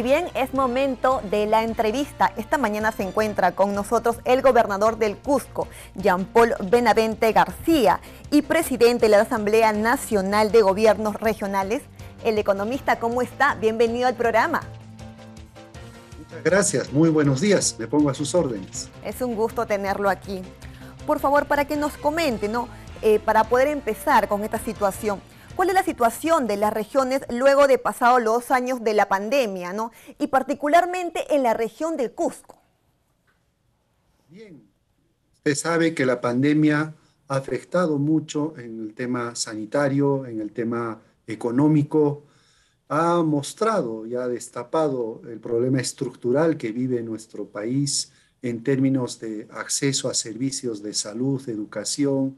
Y bien, es momento de la entrevista. Esta mañana se encuentra con nosotros el gobernador del Cusco, Jean-Paul Benavente García, y presidente de la Asamblea Nacional de Gobiernos Regionales, el economista. ¿Cómo está? Bienvenido al programa. Muchas gracias, muy buenos días, me pongo a sus órdenes. Es un gusto tenerlo aquí. Por favor, para que nos comente, ¿no? Eh, para poder empezar con esta situación, cuál es la situación de las regiones luego de pasados los años de la pandemia, Y particularmente en la región del Cusco. Bien, usted sabe que la pandemia ha afectado mucho en el tema sanitario, en el tema económico, ha mostrado y ha destapado el problema estructural que vive nuestro país en términos de acceso a servicios de salud, de educación,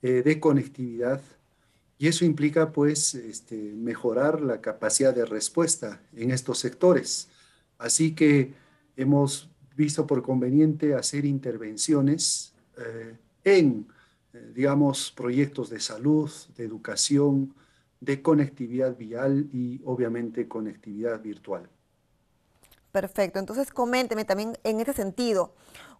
eh, de conectividad. Y eso implica, pues, este, mejorar la capacidad de respuesta en estos sectores. Así que hemos visto por conveniente hacer intervenciones eh, en, eh, digamos, proyectos de salud, de educación, de conectividad vial y, obviamente, conectividad virtual. Perfecto. Entonces, coménteme también en ese sentido.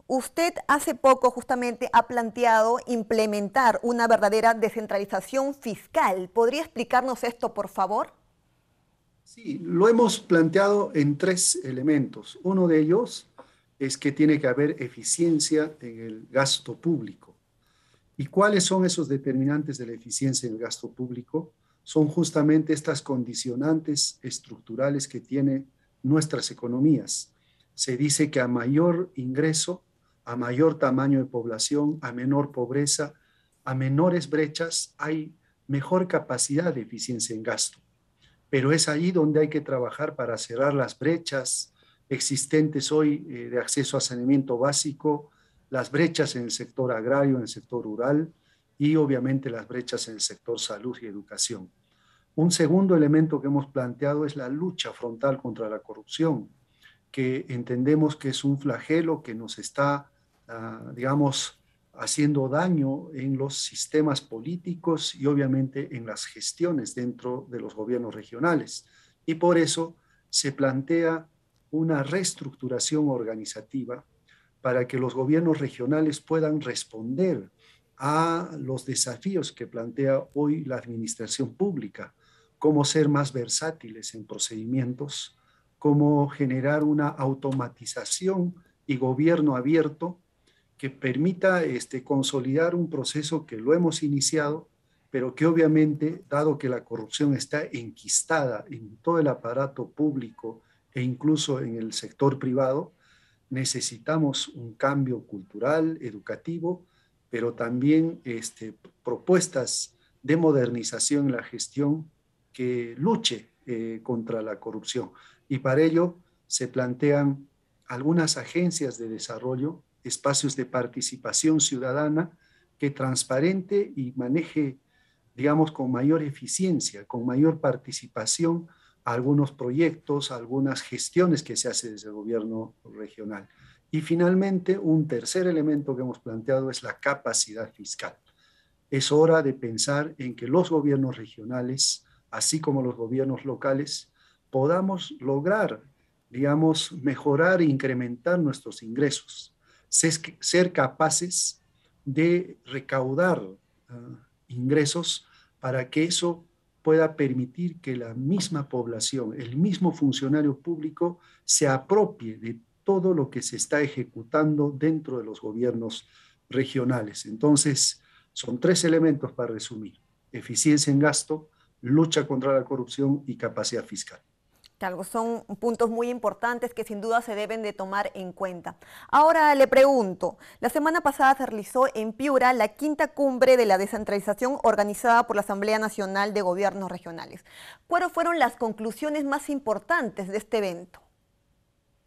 Usted hace poco justamente ha planteado implementar una verdadera descentralización fiscal. ¿Podría explicarnos esto, por favor? Sí, lo hemos planteado en tres elementos. Uno de ellos es que tiene que haber eficiencia en el gasto público. ¿Y cuáles son esos determinantes de la eficiencia en el gasto público? Son justamente estas condicionantes estructurales que tienen nuestras economías. Se dice que a mayor ingreso, a mayor tamaño de población, a menor pobreza, a menores brechas, hay mejor capacidad de eficiencia en gasto. Pero es ahí donde hay que trabajar para cerrar las brechas existentes hoy eh, de acceso a saneamiento básico, las brechas en el sector agrario, en el sector rural y obviamente las brechas en el sector salud y educación. Un segundo elemento que hemos planteado es la lucha frontal contra la corrupción, que entendemos que es un flagelo que nos está Ah, digamos, haciendo daño en los sistemas políticos y obviamente en las gestiones dentro de los gobiernos regionales. Y por eso se plantea una reestructuración organizativa para que los gobiernos regionales puedan responder a los desafíos que plantea hoy la administración pública, cómo ser más versátiles en procedimientos, cómo generar una automatización y gobierno abierto que permita este, consolidar un proceso que lo hemos iniciado, pero que obviamente, dado que la corrupción está enquistada en todo el aparato público e incluso en el sector privado, necesitamos un cambio cultural, educativo, pero también este, propuestas de modernización en la gestión que luche eh, contra la corrupción. Y para ello se plantean algunas agencias de desarrollo espacios de participación ciudadana que transparente y maneje, digamos, con mayor eficiencia, con mayor participación algunos proyectos, algunas gestiones que se hace desde el gobierno regional. Y finalmente, un tercer elemento que hemos planteado es la capacidad fiscal. Es hora de pensar en que los gobiernos regionales, así como los gobiernos locales, podamos lograr, digamos, mejorar e incrementar nuestros ingresos ser capaces de recaudar ah, ingresos para que eso pueda permitir que la misma población, el mismo funcionario público, se apropie de todo lo que se está ejecutando dentro de los gobiernos regionales. Entonces, son tres elementos para resumir. Eficiencia en gasto, lucha contra la corrupción y capacidad fiscal. Este, son puntos muy importantes que sin duda se deben de tomar en cuenta. Ahora le pregunto, la semana pasada se realizó en Piura la quinta cumbre de la descentralización organizada por la Asamblea Nacional de Gobiernos Regionales. ¿Cuáles fueron las conclusiones más importantes de este evento?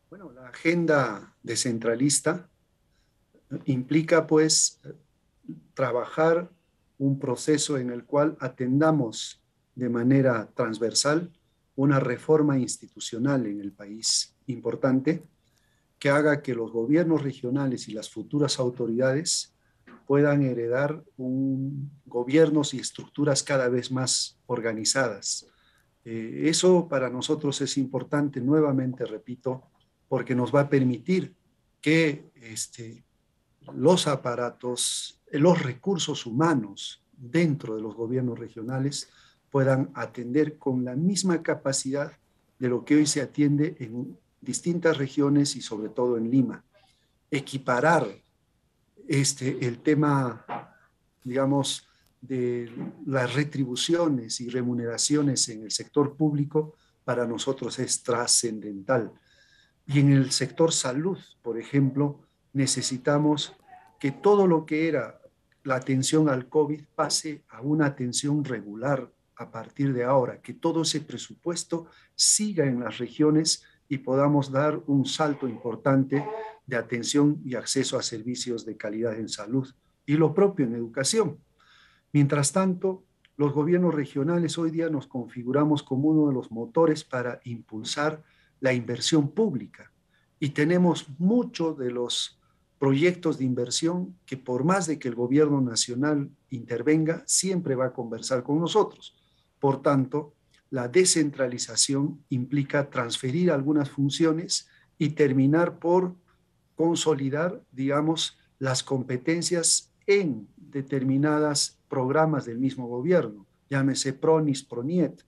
Bueno, la agenda descentralista implica pues trabajar un proceso en el cual atendamos de manera transversal una reforma institucional en el país importante que haga que los gobiernos regionales y las futuras autoridades puedan heredar gobiernos y estructuras cada vez más organizadas. Eh, eso para nosotros es importante, nuevamente repito, porque nos va a permitir que este, los aparatos, los recursos humanos dentro de los gobiernos regionales puedan atender con la misma capacidad de lo que hoy se atiende en distintas regiones y sobre todo en Lima. Equiparar este, el tema, digamos, de las retribuciones y remuneraciones en el sector público para nosotros es trascendental. Y en el sector salud, por ejemplo, necesitamos que todo lo que era la atención al COVID pase a una atención regular, a partir de ahora, que todo ese presupuesto siga en las regiones y podamos dar un salto importante de atención y acceso a servicios de calidad en salud y lo propio en educación. Mientras tanto, los gobiernos regionales hoy día nos configuramos como uno de los motores para impulsar la inversión pública y tenemos muchos de los proyectos de inversión que por más de que el gobierno nacional intervenga, siempre va a conversar con nosotros. Por tanto, la descentralización implica transferir algunas funciones y terminar por consolidar, digamos, las competencias en determinadas programas del mismo gobierno, llámese PRONIS, PRONIET.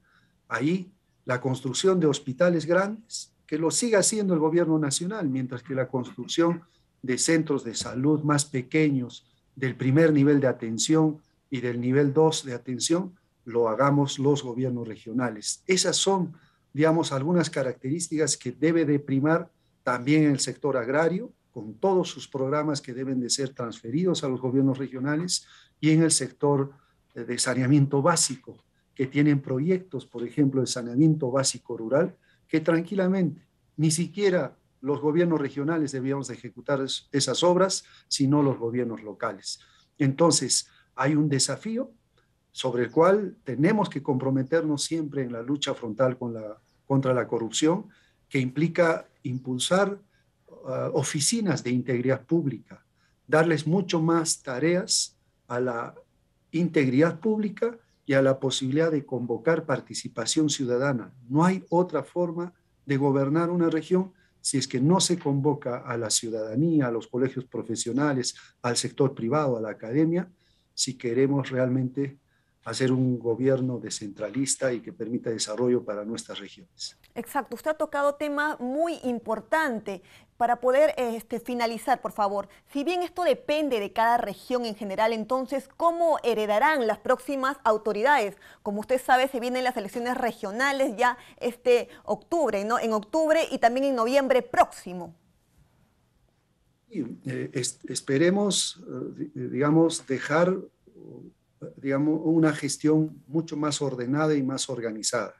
Ahí la construcción de hospitales grandes, que lo siga haciendo el gobierno nacional, mientras que la construcción de centros de salud más pequeños del primer nivel de atención y del nivel 2 de atención lo hagamos los gobiernos regionales. Esas son, digamos, algunas características que debe de primar también el sector agrario, con todos sus programas que deben de ser transferidos a los gobiernos regionales, y en el sector eh, de saneamiento básico, que tienen proyectos, por ejemplo, de saneamiento básico rural, que tranquilamente ni siquiera los gobiernos regionales debíamos ejecutar esas obras, sino los gobiernos locales. Entonces, hay un desafío sobre el cual tenemos que comprometernos siempre en la lucha frontal con la, contra la corrupción, que implica impulsar uh, oficinas de integridad pública, darles mucho más tareas a la integridad pública y a la posibilidad de convocar participación ciudadana. No hay otra forma de gobernar una región si es que no se convoca a la ciudadanía, a los colegios profesionales, al sector privado, a la academia, si queremos realmente hacer un gobierno descentralista y que permita desarrollo para nuestras regiones. Exacto, usted ha tocado tema muy importante. Para poder este, finalizar, por favor, si bien esto depende de cada región en general, entonces, ¿cómo heredarán las próximas autoridades? Como usted sabe, se vienen las elecciones regionales ya este octubre, ¿no? En octubre y también en noviembre próximo. Eh, esperemos, eh, digamos, dejar digamos, una gestión mucho más ordenada y más organizada.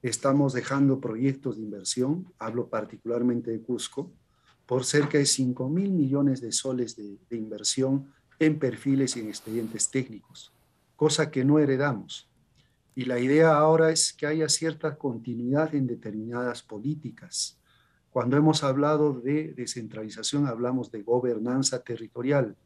Estamos dejando proyectos de inversión, hablo particularmente de Cusco, por cerca de 5 mil millones de soles de, de inversión en perfiles y en expedientes técnicos, cosa que no heredamos. Y la idea ahora es que haya cierta continuidad en determinadas políticas. Cuando hemos hablado de descentralización, hablamos de gobernanza territorial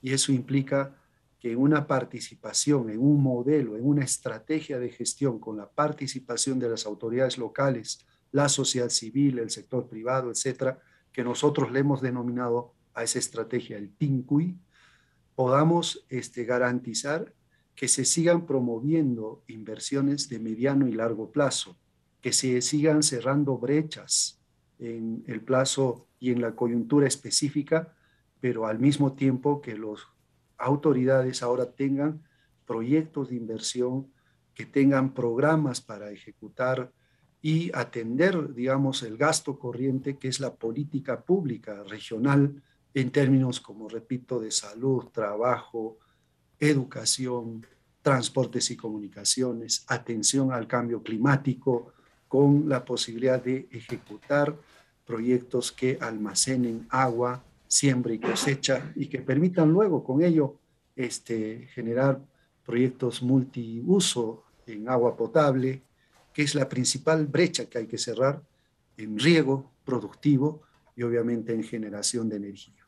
y eso implica que una participación en un modelo, en una estrategia de gestión con la participación de las autoridades locales, la sociedad civil, el sector privado, etcétera, que nosotros le hemos denominado a esa estrategia el PINCUI, podamos este, garantizar que se sigan promoviendo inversiones de mediano y largo plazo, que se sigan cerrando brechas en el plazo y en la coyuntura específica, pero al mismo tiempo que los autoridades ahora tengan proyectos de inversión, que tengan programas para ejecutar y atender, digamos, el gasto corriente, que es la política pública regional en términos, como repito, de salud, trabajo, educación, transportes y comunicaciones, atención al cambio climático, con la posibilidad de ejecutar proyectos que almacenen agua, siembra y cosecha y que permitan luego con ello este, generar proyectos multiuso en agua potable, que es la principal brecha que hay que cerrar en riego productivo y obviamente en generación de energía.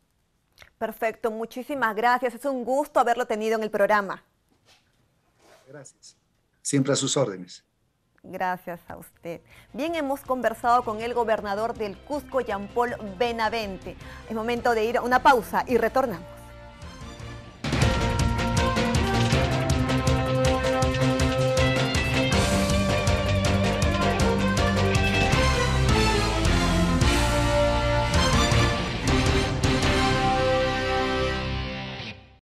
Perfecto, muchísimas gracias. Es un gusto haberlo tenido en el programa. Gracias. Siempre a sus órdenes. Gracias a usted. Bien, hemos conversado con el gobernador del Cusco, Jean Paul Benavente. Es momento de ir a una pausa y retornamos.